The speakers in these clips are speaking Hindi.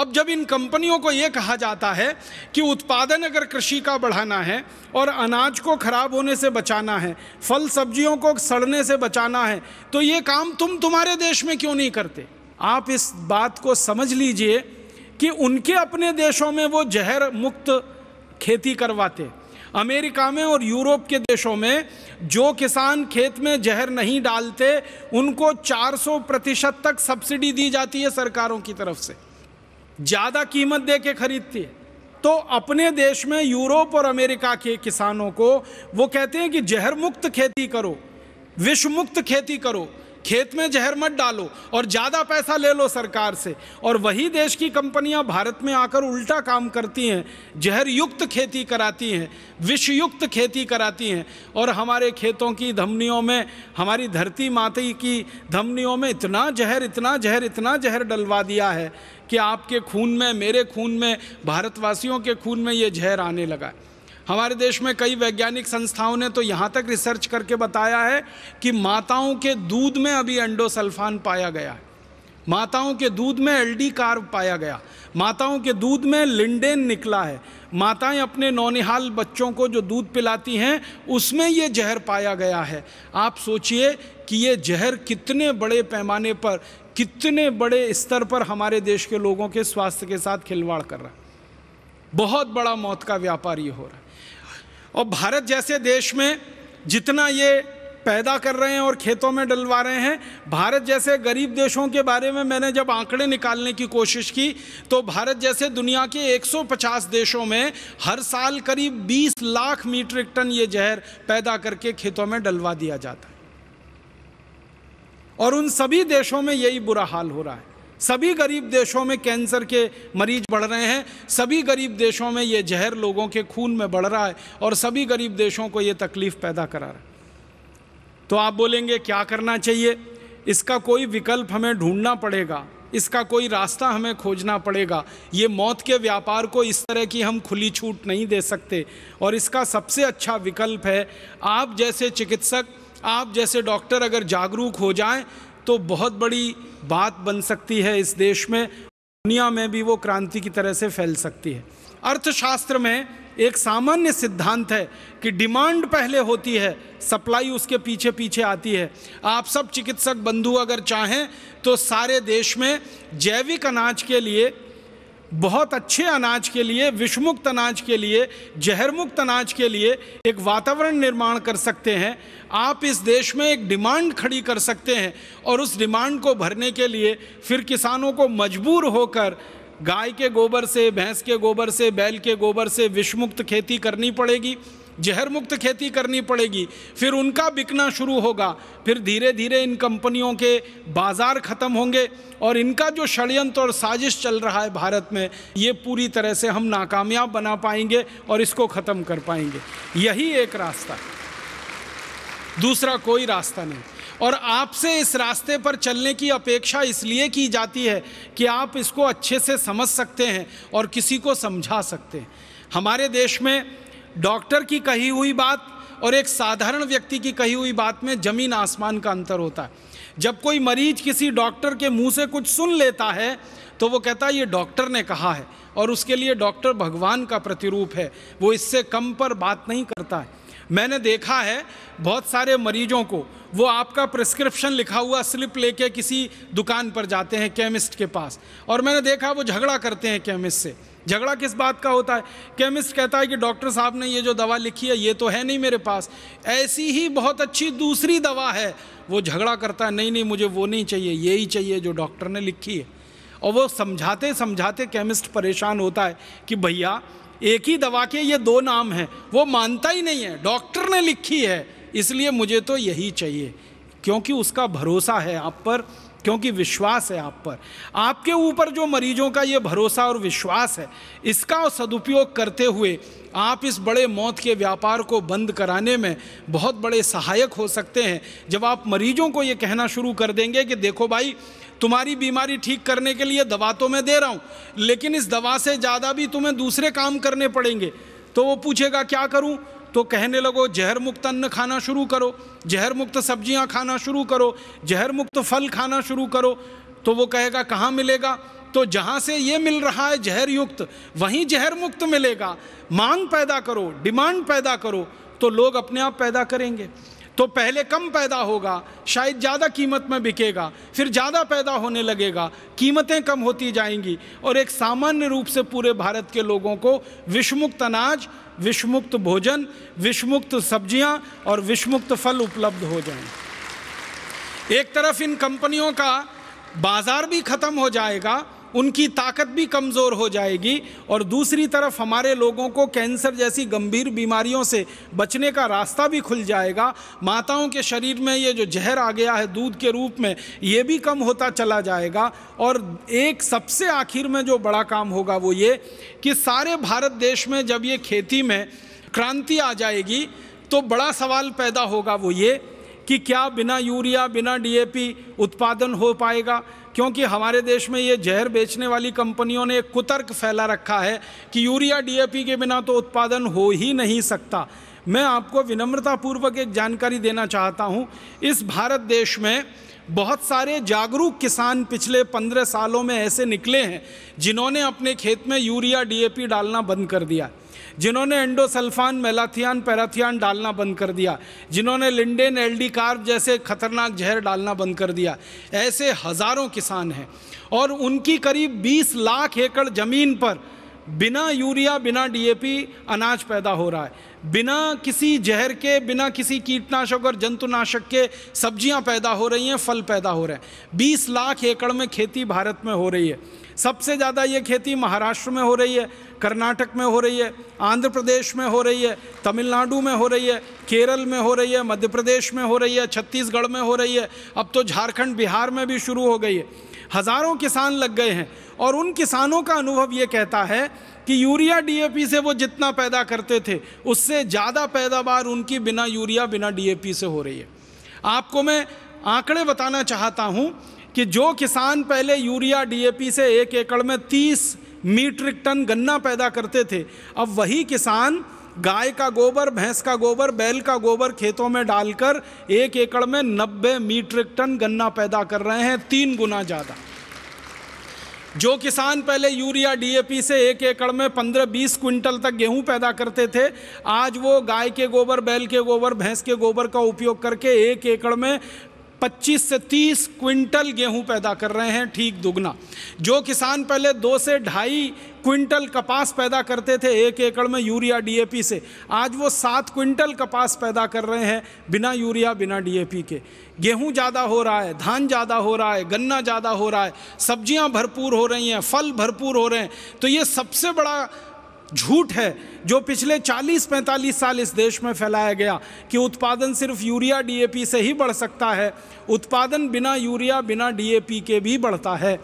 अब जब इन कंपनियों को ये कहा जाता है कि उत्पादन अगर कृषि का बढ़ाना है और अनाज को ख़राब होने से बचाना है फल सब्जियों को सड़ने से बचाना है तो ये काम तुम तुम्हारे देश में क्यों नहीं करते आप इस बात को समझ लीजिए कि उनके अपने देशों में वो जहर मुक्त खेती करवाते अमेरिका में और यूरोप के देशों में जो किसान खेत में जहर नहीं डालते उनको 400 प्रतिशत तक सब्सिडी दी जाती है सरकारों की तरफ से ज़्यादा कीमत दे के ख़रीदती है तो अपने देश में यूरोप और अमेरिका के किसानों को वो कहते हैं कि जहर मुक्त खेती करो विश्व मुक्त खेती करो खेत में जहर मत डालो और ज़्यादा पैसा ले लो सरकार से और वही देश की कंपनियां भारत में आकर उल्टा काम करती हैं जहर युक्त खेती कराती हैं विषयुक्त खेती कराती हैं और हमारे खेतों की धमनियों में हमारी धरती माता की धमनियों में इतना जहर इतना जहर इतना जहर डलवा दिया है कि आपके खून में मेरे खून में भारतवासियों के खून में ये जहर आने लगा है हमारे देश में कई वैज्ञानिक संस्थाओं ने तो यहाँ तक रिसर्च करके बताया है कि माताओं के दूध में अभी एंडोसल्फान पाया गया है माताओं के दूध में एलडी कार्ब पाया गया माताओं के दूध में लिंडेन निकला है माताएं अपने नौनिहाल बच्चों को जो दूध पिलाती हैं उसमें ये जहर पाया गया है आप सोचिए कि ये जहर कितने बड़े पैमाने पर कितने बड़े स्तर पर हमारे देश के लोगों के स्वास्थ्य के साथ खिलवाड़ कर रहा है बहुत बड़ा मौत का व्यापार ये हो रहा है और भारत जैसे देश में जितना ये पैदा कर रहे हैं और खेतों में डलवा रहे हैं भारत जैसे गरीब देशों के बारे में मैंने जब आंकड़े निकालने की कोशिश की तो भारत जैसे दुनिया के 150 देशों में हर साल करीब 20 लाख मीट्रिक टन ये जहर पैदा करके खेतों में डलवा दिया जाता है और उन सभी देशों में यही बुरा हाल हो रहा है सभी गरीब देशों में कैंसर के मरीज बढ़ रहे हैं सभी गरीब देशों में ये जहर लोगों के खून में बढ़ रहा है और सभी गरीब देशों को ये तकलीफ पैदा करा रहा है तो आप बोलेंगे क्या करना चाहिए इसका कोई विकल्प हमें ढूंढना पड़ेगा इसका कोई रास्ता हमें खोजना पड़ेगा ये मौत के व्यापार को इस तरह की हम खुली छूट नहीं दे सकते और इसका सबसे अच्छा विकल्प है आप जैसे चिकित्सक आप जैसे डॉक्टर अगर जागरूक हो जाएं तो बहुत बड़ी बात बन सकती है इस देश में दुनिया में भी वो क्रांति की तरह से फैल सकती है अर्थशास्त्र में एक सामान्य सिद्धांत है कि डिमांड पहले होती है सप्लाई उसके पीछे पीछे आती है आप सब चिकित्सक बंधु अगर चाहें तो सारे देश में जैविक अनाज के लिए बहुत अच्छे अनाज के लिए विषमुक्त अनाज के लिए जहर मुक्त अनाज के लिए एक वातावरण निर्माण कर सकते हैं आप इस देश में एक डिमांड खड़ी कर सकते हैं और उस डिमांड को भरने के लिए फिर किसानों को मजबूर होकर गाय के गोबर से भैंस के गोबर से बैल के गोबर से विषमुक्त खेती करनी पड़ेगी जहर मुक्त खेती करनी पड़ेगी फिर उनका बिकना शुरू होगा फिर धीरे धीरे इन कंपनियों के बाज़ार ख़त्म होंगे और इनका जो षडयंत्र और साजिश चल रहा है भारत में ये पूरी तरह से हम नाकामयाब बना पाएंगे और इसको ख़त्म कर पाएंगे यही एक रास्ता दूसरा कोई रास्ता नहीं और आपसे इस रास्ते पर चलने की अपेक्षा इसलिए की जाती है कि आप इसको अच्छे से समझ सकते हैं और किसी को समझा सकते हैं हमारे देश में डॉक्टर की कही हुई बात और एक साधारण व्यक्ति की कही हुई बात में जमीन आसमान का अंतर होता है जब कोई मरीज किसी डॉक्टर के मुंह से कुछ सुन लेता है तो वो कहता है ये डॉक्टर ने कहा है और उसके लिए डॉक्टर भगवान का प्रतिरूप है वो इससे कम पर बात नहीं करता है मैंने देखा है बहुत सारे मरीजों को वो आपका प्रिस्क्रिप्शन लिखा हुआ स्लिप लेके किसी दुकान पर जाते हैं केमिस्ट के पास और मैंने देखा वो झगड़ा करते हैं केमिस्ट से झगड़ा किस बात का होता है केमिस्ट कहता है कि डॉक्टर साहब ने ये जो दवा लिखी है ये तो है नहीं मेरे पास ऐसी ही बहुत अच्छी दूसरी दवा है वो झगड़ा करता है नहीं नहीं मुझे वो नहीं चाहिए ये ही चाहिए जो डॉक्टर ने लिखी है और वो समझाते समझाते केमिस्ट परेशान होता है कि भैया एक ही दवा के ये दो नाम हैं वो मानता ही नहीं है डॉक्टर ने लिखी है इसलिए मुझे तो यही चाहिए क्योंकि उसका भरोसा है आप पर क्योंकि विश्वास है आप पर आपके ऊपर जो मरीजों का ये भरोसा और विश्वास है इसका सदुपयोग करते हुए आप इस बड़े मौत के व्यापार को बंद कराने में बहुत बड़े सहायक हो सकते हैं जब आप मरीजों को ये कहना शुरू कर देंगे कि देखो भाई तुम्हारी बीमारी ठीक करने के लिए दवा तो मैं दे रहा हूँ लेकिन इस दवा से ज़्यादा भी तुम्हें दूसरे काम करने पड़ेंगे तो वो पूछेगा क्या करूँ तो कहने लगो जहर मुक्त अन्न खाना शुरू करो जहर मुक्त सब्जियाँ खाना शुरू करो जहर मुक्त फल खाना शुरू करो तो वो कहेगा कहाँ मिलेगा तो जहाँ से ये मिल रहा है जहर युक्त वहीं जहर मुक्त मिलेगा मांग पैदा करो डिमांड पैदा करो तो लोग अपने आप पैदा करेंगे तो पहले कम पैदा होगा शायद ज़्यादा कीमत में बिकेगा फिर ज़्यादा पैदा होने लगेगा कीमतें कम होती जाएंगी और एक सामान्य रूप से पूरे भारत के लोगों को विषमुक्त अनाज विषमुक्त भोजन विषमुक्त सब्जियां और विषमुक्त फल उपलब्ध हो जाएं। एक तरफ इन कंपनियों का बाज़ार भी ख़त्म हो जाएगा उनकी ताकत भी कमज़ोर हो जाएगी और दूसरी तरफ हमारे लोगों को कैंसर जैसी गंभीर बीमारियों से बचने का रास्ता भी खुल जाएगा माताओं के शरीर में ये जो जहर आ गया है दूध के रूप में ये भी कम होता चला जाएगा और एक सबसे आखिर में जो बड़ा काम होगा वो ये कि सारे भारत देश में जब ये खेती में क्रांति आ जाएगी तो बड़ा सवाल पैदा होगा वो ये कि क्या बिना यूरिया बिना डीएपी उत्पादन हो पाएगा क्योंकि हमारे देश में ये जहर बेचने वाली कंपनियों ने एक कुतर्क फैला रखा है कि यूरिया डीएपी के बिना तो उत्पादन हो ही नहीं सकता मैं आपको विनम्रतापूर्वक एक जानकारी देना चाहता हूँ इस भारत देश में बहुत सारे जागरूक किसान पिछले पंद्रह सालों में ऐसे निकले हैं जिन्होंने अपने खेत में यूरिया डीएपी डालना बंद कर दिया जिन्होंने एंडोसल्फान मेलाथियान पैराथियान डालना बंद कर दिया जिन्होंने लिंडेन एलडी कार्ब जैसे खतरनाक जहर डालना बंद कर दिया ऐसे हज़ारों किसान हैं और उनकी करीब 20 लाख एकड़ ज़मीन पर बिना यूरिया बिना डीएपी अनाज पैदा हो रहा है बिना किसी जहर के बिना किसी कीटनाशक और जंतुनाशक के सब्जियां पैदा हो रही हैं फल पैदा हो रहे हैं 20 लाख एकड़ में खेती भारत में हो रही है सबसे ज़्यादा ये खेती महाराष्ट्र में हो रही है कर्नाटक में हो रही है आंध्र प्रदेश में हो रही है तमिलनाडु में हो रही है केरल में हो रही है मध्य प्रदेश में हो रही है छत्तीसगढ़ में हो रही है अब तो झारखंड बिहार में भी शुरू हो गई है हज़ारों किसान लग गए हैं और उन किसानों का अनुभव ये कहता है कि यूरिया डीएपी से वो जितना पैदा करते थे उससे ज़्यादा पैदावार उनकी बिना यूरिया बिना डीएपी से हो रही है आपको मैं आंकड़े बताना चाहता हूँ कि जो किसान पहले यूरिया डीएपी से एक एकड़ में तीस मीट्रिक टन गन्ना पैदा करते थे अब वही किसान गाय का गोबर भैंस का गोबर बैल का गोबर खेतों में डालकर एक एकड़ में 90 मीट्रिक टन गन्ना पैदा कर रहे हैं तीन गुना ज़्यादा जो किसान पहले यूरिया डीएपी से एक एकड़ में 15-20 क्विंटल तक गेहूं पैदा करते थे आज वो गाय के गोबर बैल के गोबर भैंस के गोबर का उपयोग करके एक एकड़ में 25 से 30 क्विंटल गेहूं पैदा कर रहे हैं ठीक दुगना जो किसान पहले दो से ढाई क्विंटल कपास पैदा करते थे एक एकड़ में यूरिया डीएपी से आज वो सात क्विंटल कपास पैदा कर रहे हैं बिना यूरिया बिना डीएपी के गेहूं ज़्यादा हो रहा है धान ज़्यादा हो रहा है गन्ना ज़्यादा हो रहा है सब्जियां भरपूर हो रही हैं फल भरपूर हो रहे हैं तो ये सबसे बड़ा झूठ है जो पिछले 40-45 साल इस देश में फैलाया गया कि उत्पादन सिर्फ यूरिया डीएपी से ही बढ़ सकता है उत्पादन बिना यूरिया बिना डीएपी के भी बढ़ता है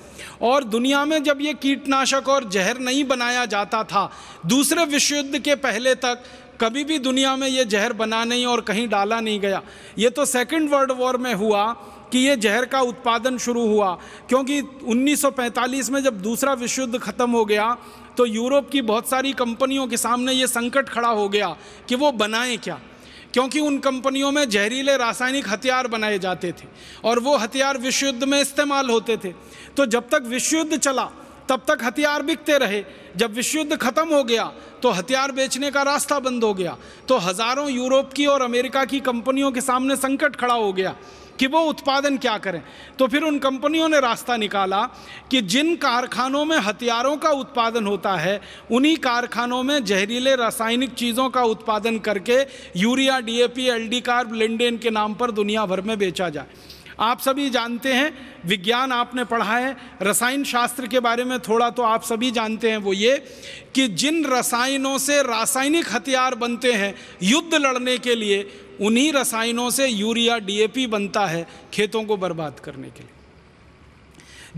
और दुनिया में जब ये कीटनाशक और जहर नहीं बनाया जाता था दूसरे विश्व युद्ध के पहले तक कभी भी दुनिया में ये जहर बना नहीं और कहीं डाला नहीं गया ये तो सेकेंड वर्ल्ड वॉर में हुआ कि ये जहर का उत्पादन शुरू हुआ क्योंकि 1945 में जब दूसरा विश्व युद्ध ख़त्म हो गया तो यूरोप की बहुत सारी कंपनियों के सामने ये संकट खड़ा हो गया कि वो बनाएं क्या क्योंकि उन कंपनियों में जहरीले रासायनिक हथियार बनाए जाते थे और वो हथियार विश्व युद्ध में इस्तेमाल होते थे तो जब तक विश्व युद्ध चला तब तक हथियार बिकते रहे जब विश्व युद्ध खत्म हो गया तो हथियार बेचने का रास्ता बंद हो गया तो हज़ारों यूरोप की और अमेरिका की कंपनियों के सामने संकट खड़ा हो गया कि वो उत्पादन क्या करें तो फिर उन कंपनियों ने रास्ता निकाला कि जिन कारखानों में हथियारों का उत्पादन होता है उन्हीं कारखानों में जहरीले रासायनिक चीज़ों का उत्पादन करके यूरिया डीएपी एलडी कार्ब लेंडेन के नाम पर दुनिया भर में बेचा जाए आप सभी जानते हैं विज्ञान आपने पढ़ा है रसायन शास्त्र के बारे में थोड़ा तो आप सभी जानते हैं वो ये कि जिन रसायनों से रासायनिक हथियार बनते हैं युद्ध लड़ने के लिए उन्हीं रसायनों से यूरिया डीएपी बनता है खेतों को बर्बाद करने के लिए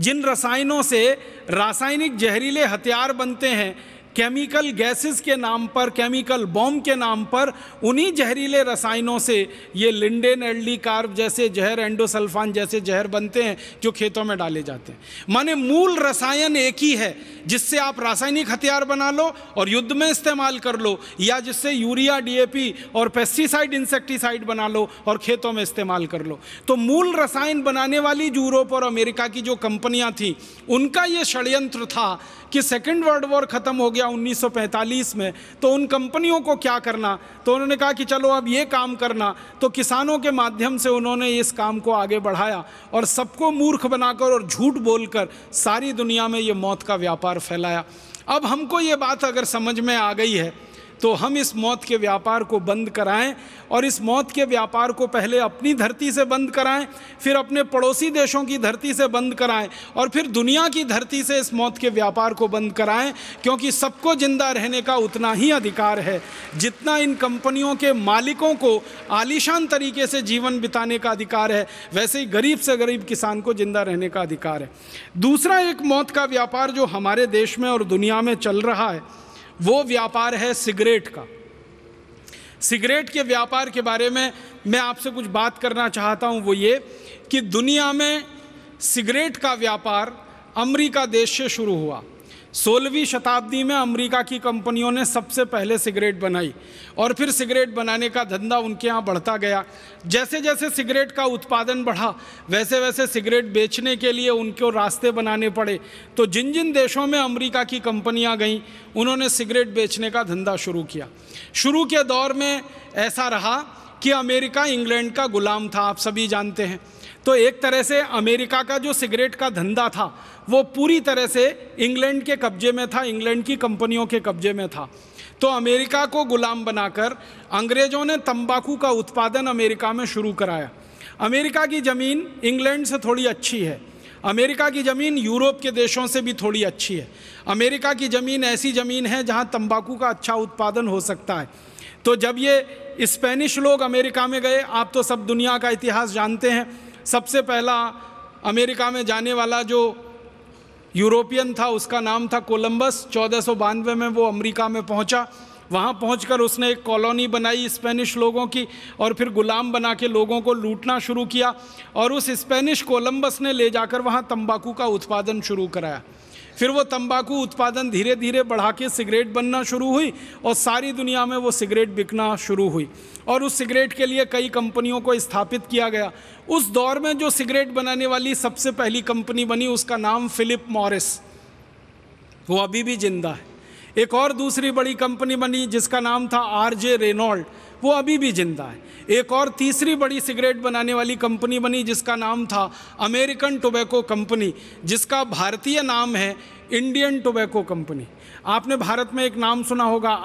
जिन रसायनों से रासायनिक जहरीले हथियार बनते हैं केमिकल गैसेस के नाम पर केमिकल बॉम्ब के नाम पर उन्हीं जहरीले रसायनों से ये लिंडेन एल्डी कार्ब जैसे जहर एंडोसल्फान जैसे जहर बनते हैं जो खेतों में डाले जाते हैं माने मूल रसायन एक ही है जिससे आप रासायनिक हथियार बना लो और युद्ध में इस्तेमाल कर लो या जिससे यूरिया डी और पेस्टिसाइड इंसेक्टिसाइड बना लो और खेतों में इस्तेमाल कर लो तो मूल रसायन बनाने वाली यूरोप और अमेरिका की जो कंपनियाँ थीं उनका ये षडयंत्र था कि सेकेंड वर्ल्ड वॉर ख़त्म हो गया 1945 में तो उन कंपनियों को क्या करना तो उन्होंने कहा कि चलो अब ये काम करना तो किसानों के माध्यम से उन्होंने इस काम को आगे बढ़ाया और सबको मूर्ख बनाकर और झूठ बोलकर सारी दुनिया में ये मौत का व्यापार फैलाया अब हमको ये बात अगर समझ में आ गई है तो हम इस मौत के व्यापार को बंद कराएं और इस मौत के व्यापार को पहले अपनी धरती से बंद कराएं फिर अपने पड़ोसी देशों की धरती से बंद कराएं और फिर दुनिया की धरती से इस मौत के व्यापार को बंद कराएं क्योंकि सबको ज़िंदा रहने का उतना ही अधिकार है जितना इन कंपनियों के मालिकों को आलिशान तरीके से जीवन बिताने का अधिकार है वैसे ही गरीब से गरीब किसान को ज़िंदा रहने का अधिकार है दूसरा एक मौत का व्यापार जो हमारे देश में और दुनिया में चल रहा है वो व्यापार है सिगरेट का सिगरेट के व्यापार के बारे में मैं आपसे कुछ बात करना चाहता हूँ वो ये कि दुनिया में सिगरेट का व्यापार अमेरिका देश से शुरू हुआ सोलहवीं शताब्दी में अमेरिका की कंपनियों ने सबसे पहले सिगरेट बनाई और फिर सिगरेट बनाने का धंधा उनके यहाँ बढ़ता गया जैसे जैसे सिगरेट का उत्पादन बढ़ा वैसे वैसे सिगरेट बेचने के लिए उनको रास्ते बनाने पड़े तो जिन जिन देशों में अमेरिका की कंपनियाँ गईं उन्होंने सिगरेट बेचने का धंधा शुरू किया शुरू के दौर में ऐसा रहा कि अमेरिका इंग्लैंड का गुलाम था आप सभी जानते हैं तो एक तरह से अमेरिका का जो सिगरेट का धंधा था वो पूरी तरह से इंग्लैंड के कब्जे में था इंग्लैंड की कंपनियों के कब्जे में था तो अमेरिका को गुलाम बनाकर अंग्रेज़ों ने तंबाकू का उत्पादन अमेरिका में शुरू कराया अमेरिका की ज़मीन इंग्लैंड से थोड़ी अच्छी है अमेरिका की ज़मीन यूरोप के देशों से भी थोड़ी अच्छी है अमेरिका की ज़मीन ऐसी ज़मीन है जहाँ तंबाकू का अच्छा उत्पादन हो सकता है तो जब ये स्पेनिश लोग अमेरिका में गए आप तो सब दुनिया का इतिहास जानते हैं सबसे पहला अमेरिका में जाने वाला जो यूरोपियन था उसका नाम था कोलंबस चौदह में वो अमेरिका में पहुंचा वहाँ पहुंचकर उसने एक कॉलोनी बनाई स्पेनिश लोगों की और फिर गुलाम बना के लोगों को लूटना शुरू किया और उस स्पेनिश कोलंबस ने ले जाकर वहाँ तंबाकू का उत्पादन शुरू कराया फिर वो तंबाकू उत्पादन धीरे धीरे बढ़ा के सिगरेट बनना शुरू हुई और सारी दुनिया में वो सिगरेट बिकना शुरू हुई और उस सिगरेट के लिए कई कंपनियों को स्थापित किया गया उस दौर में जो सिगरेट बनाने वाली सबसे पहली कंपनी बनी उसका नाम फिलिप मॉरिस वो अभी भी जिंदा है एक और दूसरी बड़ी कंपनी बनी जिसका नाम था आर जे रेनॉल्ड वो अभी भी जिंदा है एक और तीसरी बड़ी सिगरेट बनाने वाली कंपनी बनी जिसका नाम था अमेरिकन टोबैको कंपनी जिसका भारतीय नाम है इंडियन टोबैको कंपनी आपने भारत में एक नाम सुना होगा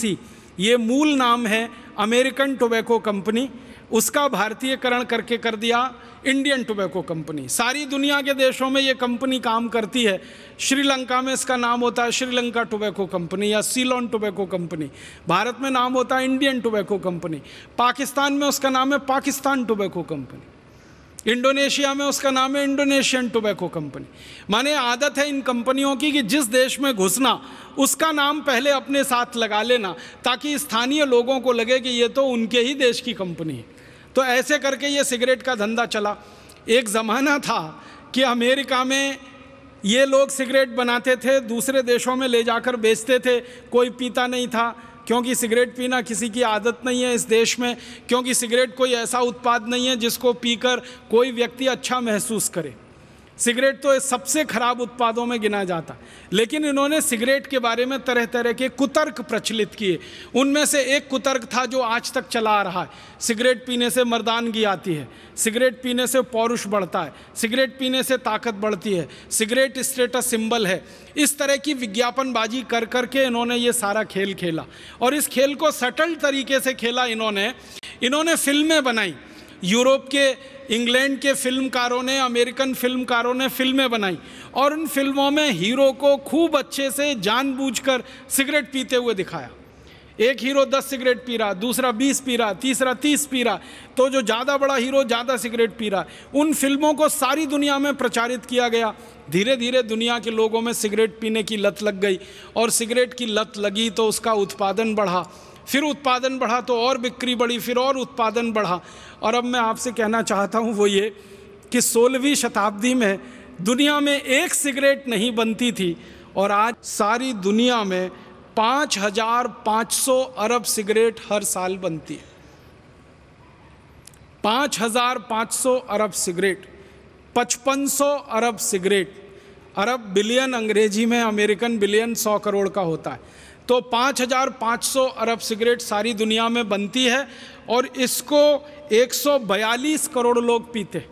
सी ये मूल नाम है अमेरिकन टोबैको कंपनी उसका भारतीयकरण करके कर दिया इंडियन टोबैको कंपनी सारी दुनिया के देशों में ये कंपनी काम करती है श्रीलंका में इसका नाम होता है श्रीलंका टोबैको कंपनी या सीलोन टोबैको कंपनी भारत में नाम होता है इंडियन टोबैको कंपनी पाकिस्तान में उसका नाम है पाकिस्तान टोबैको कंपनी इंडोनेशिया में उसका नाम है इंडोनेशियन टोबैको कंपनी माने आदत है इन कंपनियों की कि जिस देश में घुसना उसका नाम पहले अपने साथ लगा लेना ताकि स्थानीय लोगों को लगे कि ये तो उनके ही देश की कंपनी है तो ऐसे करके ये सिगरेट का धंधा चला एक ज़माना था कि अमेरिका में ये लोग सिगरेट बनाते थे दूसरे देशों में ले जाकर बेचते थे कोई पीता नहीं था क्योंकि सिगरेट पीना किसी की आदत नहीं है इस देश में क्योंकि सिगरेट कोई ऐसा उत्पाद नहीं है जिसको पीकर कोई व्यक्ति अच्छा महसूस करे सिगरेट तो सबसे खराब उत्पादों में गिना जाता लेकिन इन्होंने सिगरेट के बारे में तरह तरह के कुतर्क प्रचलित किए उनमें से एक कुतर्क था जो आज तक चला आ रहा है सिगरेट पीने से मर्दानगी आती है सिगरेट पीने से पौरुष बढ़ता है सिगरेट पीने से ताकत बढ़ती है सिगरेट स्टेटस सिंबल है इस तरह की विज्ञापनबाजी कर कर के इन्होंने ये सारा खेल खेला और इस खेल को सटल तरीके से खेला इन्होंने इन्होंने फिल्में बनाई यूरोप के इंग्लैंड के फिल्मकारों ने अमेरिकन फिल्मकारों ने फिल्में बनाई और उन फिल्मों में हीरो को खूब अच्छे से जानबूझकर सिगरेट पीते हुए दिखाया एक हीरो दस सिगरेट पी रहा दूसरा बीस पी रहा तीसरा तीस पी रहा तो जो ज़्यादा बड़ा हीरो ज़्यादा सिगरेट पी रहा उन फिल्मों को सारी दुनिया में प्रचारित किया गया धीरे धीरे दुनिया के लोगों में सिगरेट पीने की लत लग गई और सिगरेट की लत लगी तो उसका उत्पादन बढ़ा फिर उत्पादन बढ़ा तो और बिक्री बढ़ी फिर और उत्पादन बढ़ा और अब मैं आपसे कहना चाहता हूँ वो ये कि सोलहवीं शताब्दी में दुनिया में एक सिगरेट नहीं बनती थी और आज सारी दुनिया में 5,500 अरब सिगरेट हर साल बनती है 5,500 अरब सिगरेट 5500 अरब सिगरेट अरब बिलियन अंग्रेजी में अमेरिकन बिलियन 100 करोड़ का होता है तो 5,500 अरब सिगरेट सारी दुनिया में बनती है और इसको 142 करोड़ लोग पीते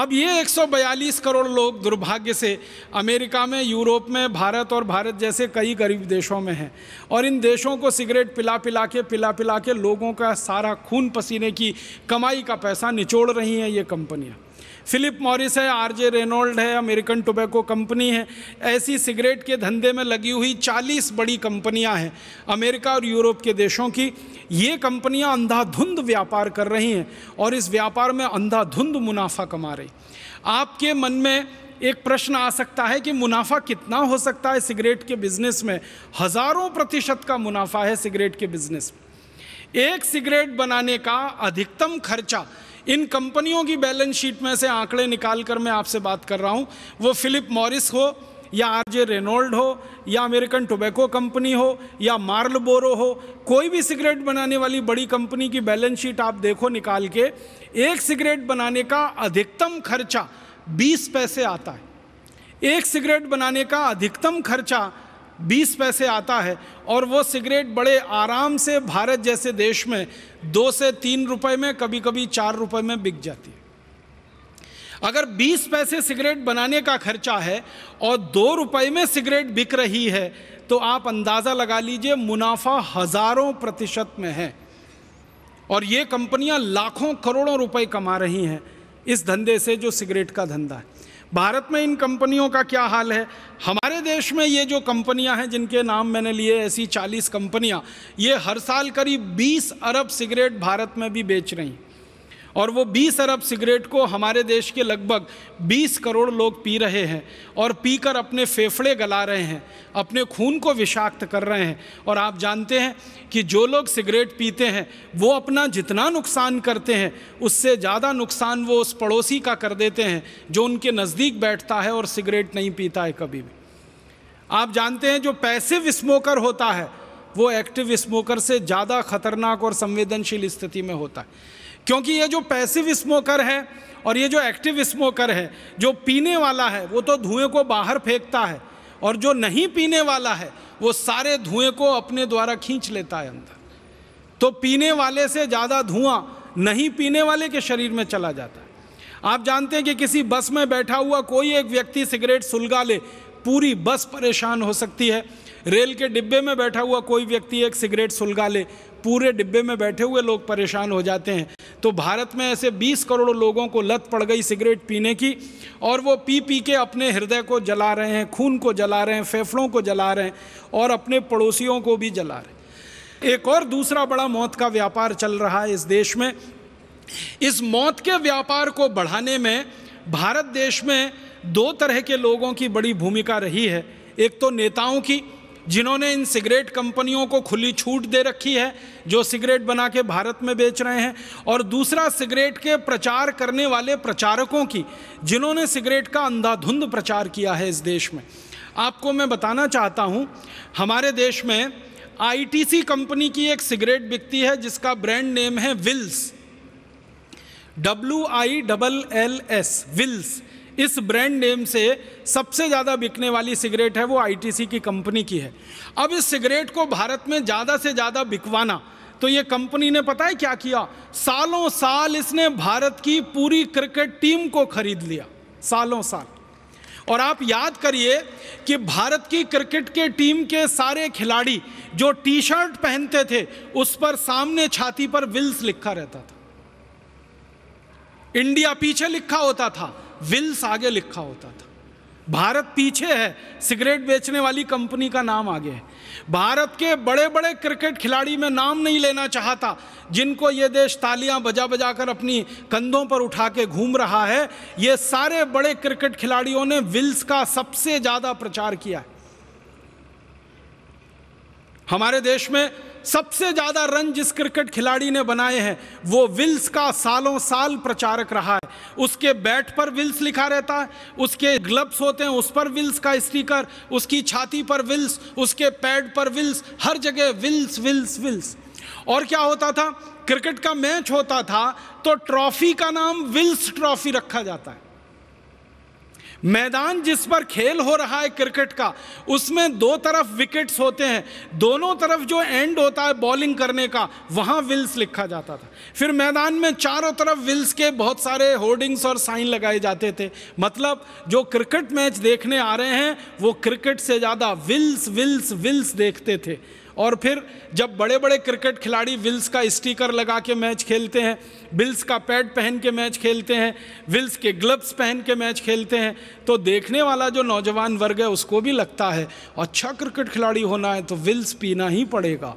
अब ये 142 करोड़ लोग दुर्भाग्य से अमेरिका में यूरोप में भारत और भारत जैसे कई गरीब देशों में हैं और इन देशों को सिगरेट पिला पिला के पिला पिला के लोगों का सारा खून पसीने की कमाई का पैसा निचोड़ रही हैं ये कंपनियाँ फिलिप मॉरिस है आरजे रेनोल्ड है अमेरिकन टोबैको कंपनी है ऐसी सिगरेट के धंधे में लगी हुई 40 बड़ी कंपनियां हैं अमेरिका और यूरोप के देशों की ये कंपनियां अंधाधुंध व्यापार कर रही हैं और इस व्यापार में अंधाधुंध मुनाफा कमा रही आपके मन में एक प्रश्न आ सकता है कि मुनाफा कितना हो सकता है सिगरेट के बिजनेस में हजारों प्रतिशत का मुनाफा है सिगरेट के बिजनेस में एक सिगरेट बनाने का अधिकतम खर्चा इन कंपनियों की बैलेंस शीट में से आंकड़े निकाल कर मैं आपसे बात कर रहा हूँ वो फिलिप मॉरिस हो या आरजे रेनोल्ड हो या अमेरिकन टोबैको कंपनी हो या मार्ल बोरो हो कोई भी सिगरेट बनाने वाली बड़ी कंपनी की बैलेंस शीट आप देखो निकाल के एक सिगरेट बनाने का अधिकतम खर्चा 20 पैसे आता है एक सिगरेट बनाने का अधिकतम खर्चा बीस पैसे आता है और वो सिगरेट बड़े आराम से भारत जैसे देश में दो से तीन रुपए में कभी कभी चार रुपए में बिक जाती है अगर 20 पैसे सिगरेट बनाने का खर्चा है और दो रुपए में सिगरेट बिक रही है तो आप अंदाज़ा लगा लीजिए मुनाफा हज़ारों प्रतिशत में है और ये कंपनियां लाखों करोड़ों रुपए कमा रही हैं इस धंधे से जो सिगरेट का धंधा है भारत में इन कंपनियों का क्या हाल है हमारे देश में ये जो कंपनियां हैं जिनके नाम मैंने लिए ऐसी 40 कंपनियां ये हर साल करीब 20 अरब सिगरेट भारत में भी बेच रही हैं और वो 20 अरब सिगरेट को हमारे देश के लगभग 20 करोड़ लोग पी रहे हैं और पीकर अपने फेफड़े गला रहे हैं अपने खून को विषाक्त कर रहे हैं और आप जानते हैं कि जो लोग सिगरेट पीते हैं वो अपना जितना नुकसान करते हैं उससे ज़्यादा नुकसान वो उस पड़ोसी का कर देते हैं जो उनके नज़दीक बैठता है और सिगरेट नहीं पीता है कभी भी आप जानते हैं जो पैसिव स्मोकर होता है वो एक्टिव स्मोकर से ज़्यादा खतरनाक और संवेदनशील स्थिति में होता है क्योंकि ये जो पैसिव स्मोकर है और ये जो एक्टिव स्मोकर है जो पीने वाला है वो तो धुएं को बाहर फेंकता है और जो नहीं पीने वाला है वो सारे धुएं को अपने द्वारा खींच लेता है अंदर तो पीने वाले से ज़्यादा धुआं नहीं पीने वाले के शरीर में चला जाता है आप जानते हैं कि किसी बस में बैठा हुआ कोई एक व्यक्ति सिगरेट सुलगा ले पूरी बस परेशान हो सकती है रेल के डिब्बे में बैठा हुआ कोई व्यक्ति एक सिगरेट सुलगा ले पूरे डिब्बे में बैठे हुए लोग परेशान हो जाते हैं तो भारत में ऐसे 20 करोड़ लोगों को लत पड़ गई सिगरेट पीने की और वो पी पी के अपने हृदय को जला रहे हैं खून को जला रहे हैं फेफड़ों को जला रहे हैं और अपने पड़ोसियों को भी जला रहे हैं एक और दूसरा बड़ा मौत का व्यापार चल रहा है इस देश में इस मौत के व्यापार को बढ़ाने में भारत देश में दो तरह के लोगों की बड़ी भूमिका रही है एक तो नेताओं की जिन्होंने इन सिगरेट कंपनियों को खुली छूट दे रखी है जो सिगरेट बना के भारत में बेच रहे हैं और दूसरा सिगरेट के प्रचार करने वाले प्रचारकों की जिन्होंने सिगरेट का अंधाधुंध प्रचार किया है इस देश में आपको मैं बताना चाहता हूँ हमारे देश में आईटीसी कंपनी की एक सिगरेट बिकती है जिसका ब्रांड नेम है Wills W I double L S Wills इस ब्रांड नेम से सबसे ज़्यादा बिकने वाली सिगरेट है वो आईटीसी की कंपनी की है अब इस सिगरेट को भारत में ज़्यादा से ज़्यादा बिकवाना तो ये कंपनी ने पता है क्या किया सालों साल इसने भारत की पूरी क्रिकेट टीम को खरीद लिया सालों साल और आप याद करिए कि भारत की क्रिकेट के टीम के सारे खिलाड़ी जो टी शर्ट पहनते थे उस पर सामने छाती पर विल्स लिखा रहता था इंडिया पीछे लिखा होता था विल्स आगे लिखा होता था भारत पीछे है सिगरेट बेचने वाली कंपनी का नाम आगे है भारत के बड़े बड़े क्रिकेट खिलाड़ी में नाम नहीं लेना चाहता जिनको ये देश तालियां बजा बजा कर अपनी कंधों पर उठा के घूम रहा है ये सारे बड़े क्रिकेट खिलाड़ियों ने विल्स का सबसे ज़्यादा प्रचार किया है हमारे देश में सबसे ज़्यादा रन जिस क्रिकेट खिलाड़ी ने बनाए हैं वो विल्स का सालों साल प्रचारक रहा है उसके बैट पर विल्स लिखा रहता है उसके ग्लब्स होते हैं उस पर विल्स का स्टिकर उसकी छाती पर विल्स उसके पैड पर विल्स हर जगह विल्स विल्स विल्स और क्या होता था क्रिकेट का मैच होता था तो ट्रॉफी का नाम विल्स ट्रॉफी रखा जाता है मैदान जिस पर खेल हो रहा है क्रिकेट का उसमें दो तरफ विकेट्स होते हैं दोनों तरफ जो एंड होता है बॉलिंग करने का वहाँ विल्स लिखा जाता था फिर मैदान में चारों तरफ विल्स के बहुत सारे होर्डिंग्स और साइन लगाए जाते थे मतलब जो क्रिकेट मैच देखने आ रहे हैं वो क्रिकेट से ज़्यादा विल्स विल्स विल्स देखते थे और फिर जब बड़े बड़े क्रिकेट खिलाड़ी विल्स का स्टिकर लगा के मैच खेलते हैं विल्स का पैड पहन के मैच खेलते हैं विल्स के ग्लव्स पहन के मैच खेलते हैं तो देखने वाला जो नौजवान वर्ग है उसको भी लगता है अच्छा क्रिकेट खिलाड़ी होना है तो विल्स पीना ही पड़ेगा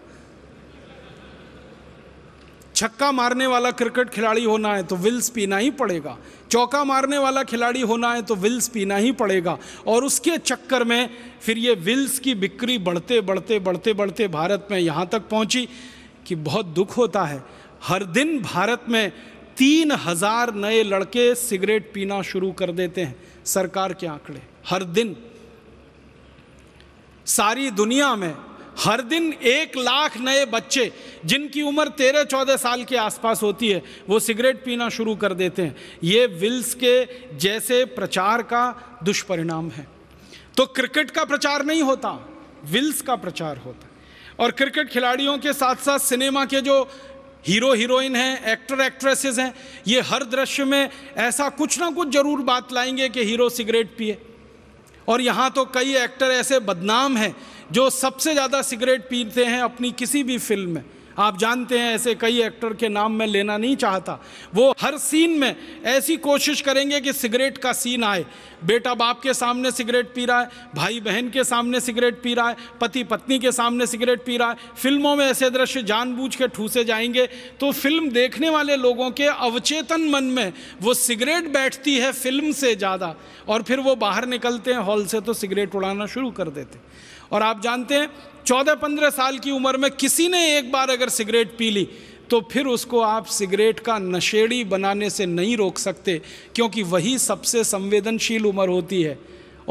छक्का मारने वाला क्रिकेट खिलाड़ी होना है तो विल्स पीना ही पड़ेगा चौका मारने वाला खिलाड़ी होना है तो विल्स पीना ही पड़ेगा और उसके चक्कर में फिर ये विल्स की बिक्री बढ़ते बढ़ते बढ़ते बढ़ते भारत में यहाँ तक पहुँची कि बहुत दुख होता है हर दिन भारत में तीन हज़ार नए लड़के सिगरेट पीना शुरू कर देते हैं सरकार के आंकड़े हर दिन सारी दुनिया में हर दिन एक लाख नए बच्चे जिनकी उम्र तेरह चौदह साल के आसपास होती है वो सिगरेट पीना शुरू कर देते हैं ये विल्स के जैसे प्रचार का दुष्परिणाम है तो क्रिकेट का प्रचार नहीं होता विल्स का प्रचार होता और क्रिकेट खिलाड़ियों के साथ साथ सिनेमा के जो हीरो हीरोइन हैं एक्टर एक्ट्रेसेस हैं ये हर दृश्य में ऐसा कुछ ना कुछ जरूर बात लाएंगे कि हीरो सिगरेट पिए और यहाँ तो कई एक्टर ऐसे बदनाम हैं जो सबसे ज़्यादा सिगरेट पीते हैं अपनी किसी भी फिल्म में आप जानते हैं ऐसे कई एक्टर के नाम मैं लेना नहीं चाहता वो हर सीन में ऐसी कोशिश करेंगे कि सिगरेट का सीन आए बेटा बाप के सामने सिगरेट पी रहा है भाई बहन के सामने सिगरेट पी रहा है पति पत्नी के सामने सिगरेट पी रहा है फिल्मों में ऐसे दृश्य जानबूझ के ठूसे जाएंगे तो फिल्म देखने वाले लोगों के अवचेतन मन में वो सिगरेट बैठती है फिल्म से ज़्यादा और फिर वो बाहर निकलते हैं हॉल से तो सिगरेट उड़ाना शुरू कर देते और आप जानते हैं चौदह पंद्रह साल की उम्र में किसी ने एक बार अगर सिगरेट पी ली तो फिर उसको आप सिगरेट का नशेड़ी बनाने से नहीं रोक सकते क्योंकि वही सबसे संवेदनशील उम्र होती है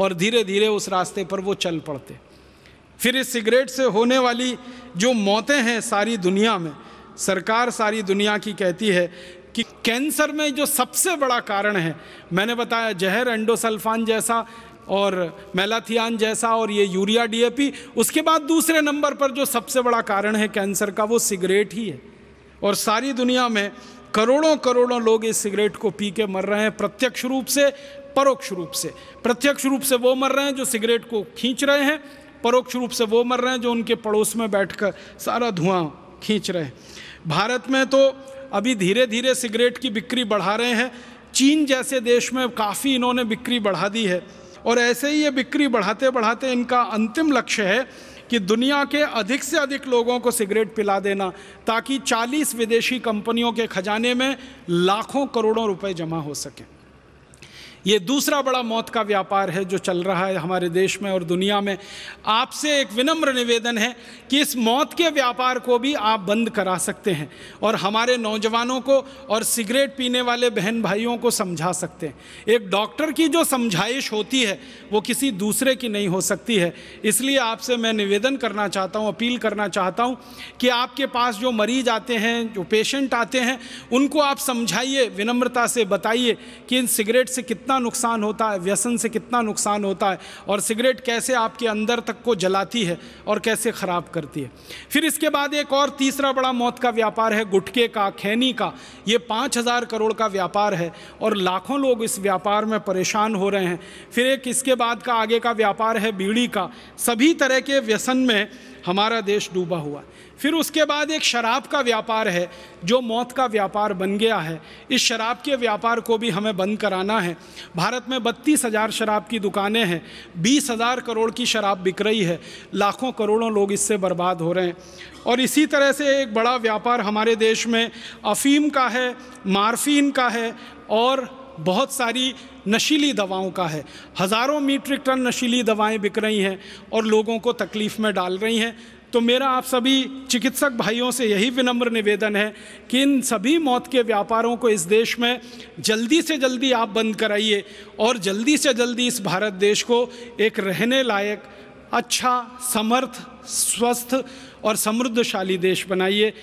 और धीरे धीरे उस रास्ते पर वो चल पड़ते फिर इस सिगरेट से होने वाली जो मौतें हैं सारी दुनिया में सरकार सारी दुनिया की कहती है कि कैंसर में जो सबसे बड़ा कारण है मैंने बताया जहर एंडोसल्फान जैसा और मेलाथियान जैसा और ये यूरिया डीएपी उसके बाद दूसरे नंबर पर जो सबसे बड़ा कारण है कैंसर का वो सिगरेट ही है और सारी दुनिया में करोड़ों करोड़ों लोग इस सिगरेट को पी के मर रहे हैं प्रत्यक्ष रूप से परोक्ष रूप से प्रत्यक्ष रूप से वो मर रहे हैं जो सिगरेट को खींच रहे हैं परोक्ष रूप से वो मर रहे हैं जो उनके पड़ोस में बैठ सारा धुआं खींच रहे हैं भारत में तो अभी धीरे धीरे सिगरेट की बिक्री बढ़ा रहे हैं चीन जैसे देश में काफ़ी इन्होंने बिक्री बढ़ा दी है और ऐसे ही ये बिक्री बढ़ाते बढ़ाते इनका अंतिम लक्ष्य है कि दुनिया के अधिक से अधिक लोगों को सिगरेट पिला देना ताकि 40 विदेशी कंपनियों के खजाने में लाखों करोड़ों रुपए जमा हो सकें ये दूसरा बड़ा मौत का व्यापार है जो चल रहा है हमारे देश में और दुनिया में आपसे एक विनम्र निवेदन है कि इस मौत के व्यापार को भी आप बंद करा सकते हैं और हमारे नौजवानों को और सिगरेट पीने वाले बहन भाइयों को समझा सकते हैं एक डॉक्टर की जो समझाइश होती है वो किसी दूसरे की नहीं हो सकती है इसलिए आपसे मैं निवेदन करना चाहता हूँ अपील करना चाहता हूँ कि आपके पास जो मरीज आते हैं जो पेशेंट आते हैं उनको आप समझाइए विनम्रता से बताइए कि इन सिगरेट से कितना कितना नुकसान होता है व्यसन से कितना नुकसान होता है और सिगरेट कैसे आपके अंदर तक को जलाती है और कैसे ख़राब करती है फिर इसके बाद एक और तीसरा बड़ा मौत का व्यापार है गुटके का खैनी का ये पाँच हज़ार करोड़ का व्यापार है और लाखों लोग इस व्यापार में परेशान हो रहे हैं फिर एक इसके बाद का आगे का व्यापार है बीड़ी का सभी तरह के व्यसन में हमारा देश डूबा हुआ फिर उसके बाद एक शराब का व्यापार है जो मौत का व्यापार बन गया है इस शराब के व्यापार को भी हमें बंद कराना है भारत में बत्तीस हज़ार शराब की दुकानें हैं बीस हज़ार करोड़ की शराब बिक रही है लाखों करोड़ों लोग इससे बर्बाद हो रहे हैं और इसी तरह से एक बड़ा व्यापार हमारे देश में अफीम का है मारफीन का है और बहुत सारी नशीली दवाओं का है हज़ारों मीट्रिक टन नशीली दवाएं बिक रही हैं और लोगों को तकलीफ़ में डाल रही हैं तो मेरा आप सभी चिकित्सक भाइयों से यही विनम्र निवेदन है कि इन सभी मौत के व्यापारों को इस देश में जल्दी से जल्दी आप बंद कराइए और जल्दी से जल्दी इस भारत देश को एक रहने लायक अच्छा समर्थ स्वस्थ और समृद्धशाली देश बनाइए